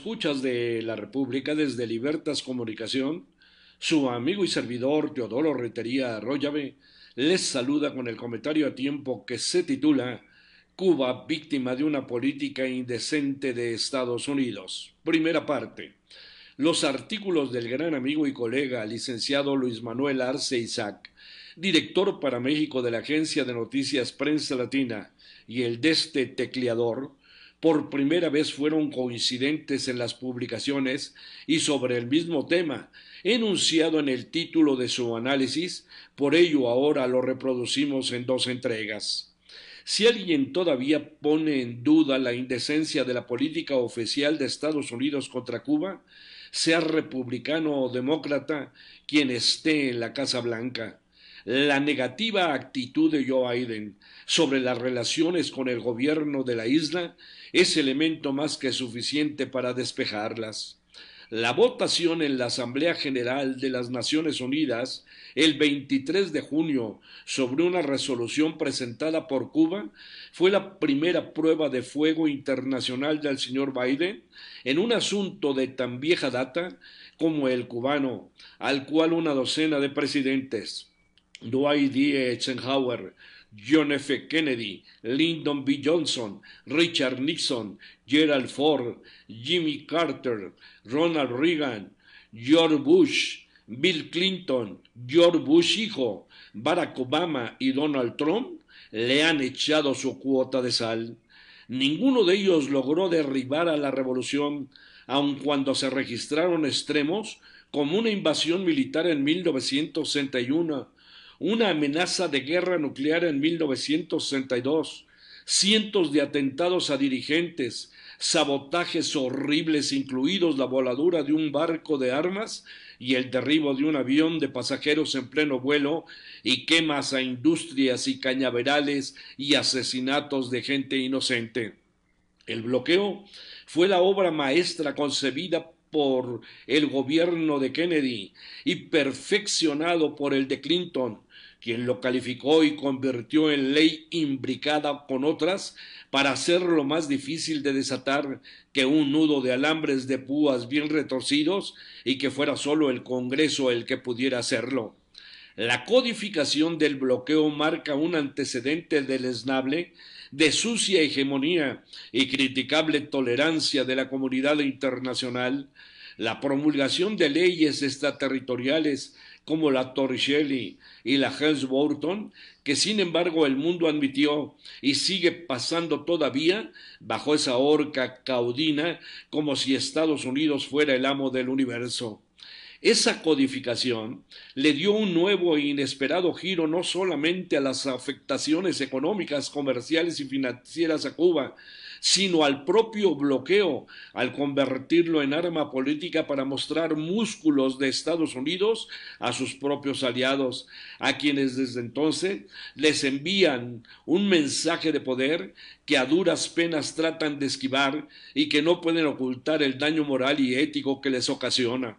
escuchas de la República desde Libertas Comunicación, su amigo y servidor Teodoro Retería Arroyave les saluda con el comentario a tiempo que se titula Cuba víctima de una política indecente de Estados Unidos. Primera parte. Los artículos del gran amigo y colega licenciado Luis Manuel Arce Isaac, director para México de la Agencia de Noticias Prensa Latina, y el de este tecleador por primera vez fueron coincidentes en las publicaciones y sobre el mismo tema, enunciado en el título de su análisis, por ello ahora lo reproducimos en dos entregas. Si alguien todavía pone en duda la indecencia de la política oficial de Estados Unidos contra Cuba, sea republicano o demócrata quien esté en la Casa Blanca la negativa actitud de Joe Biden sobre las relaciones con el gobierno de la isla es elemento más que suficiente para despejarlas. La votación en la Asamblea General de las Naciones Unidas el 23 de junio sobre una resolución presentada por Cuba fue la primera prueba de fuego internacional del señor Biden en un asunto de tan vieja data como el cubano, al cual una docena de presidentes Dwight D. Eisenhower, John F. Kennedy, Lyndon B. Johnson, Richard Nixon, Gerald Ford, Jimmy Carter, Ronald Reagan, George Bush, Bill Clinton, George Bush hijo, Barack Obama y Donald Trump le han echado su cuota de sal. Ninguno de ellos logró derribar a la revolución, aun cuando se registraron extremos como una invasión militar en 1961 una amenaza de guerra nuclear en 1962, cientos de atentados a dirigentes, sabotajes horribles incluidos la voladura de un barco de armas y el derribo de un avión de pasajeros en pleno vuelo y quemas a industrias y cañaverales y asesinatos de gente inocente. El bloqueo fue la obra maestra concebida por el gobierno de Kennedy y perfeccionado por el de Clinton, quien lo calificó y convirtió en ley imbricada con otras para hacerlo más difícil de desatar que un nudo de alambres de púas bien retorcidos y que fuera solo el Congreso el que pudiera hacerlo. La codificación del bloqueo marca un antecedente deleznable de sucia hegemonía y criticable tolerancia de la comunidad internacional la promulgación de leyes extraterritoriales como la Torricelli y la Hans Burton, que sin embargo el mundo admitió y sigue pasando todavía bajo esa horca caudina como si Estados Unidos fuera el amo del universo. Esa codificación le dio un nuevo e inesperado giro no solamente a las afectaciones económicas, comerciales y financieras a Cuba, sino al propio bloqueo, al convertirlo en arma política para mostrar músculos de Estados Unidos a sus propios aliados, a quienes desde entonces les envían un mensaje de poder que a duras penas tratan de esquivar y que no pueden ocultar el daño moral y ético que les ocasiona.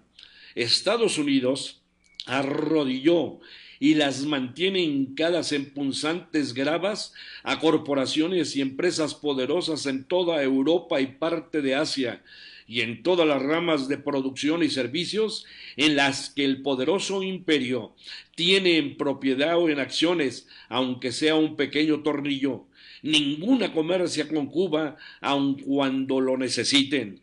Estados Unidos arrodilló y las mantiene hincadas en punzantes gravas a corporaciones y empresas poderosas en toda Europa y parte de Asia, y en todas las ramas de producción y servicios en las que el poderoso imperio tiene en propiedad o en acciones, aunque sea un pequeño tornillo. Ninguna comercia con Cuba, aun cuando lo necesiten.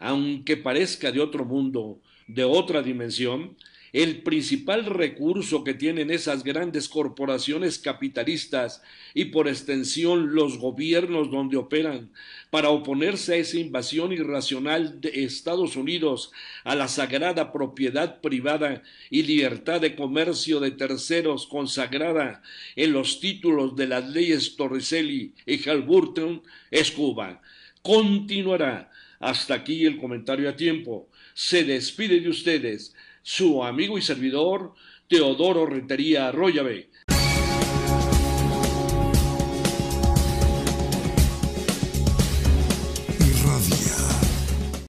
Aunque parezca de otro mundo, de otra dimensión, el principal recurso que tienen esas grandes corporaciones capitalistas y por extensión los gobiernos donde operan para oponerse a esa invasión irracional de Estados Unidos a la sagrada propiedad privada y libertad de comercio de terceros consagrada en los títulos de las leyes Torricelli y Halburton es Cuba. Continuará. Hasta aquí el comentario a tiempo. Se despide de ustedes su amigo y servidor Teodoro Rentería Arroyave.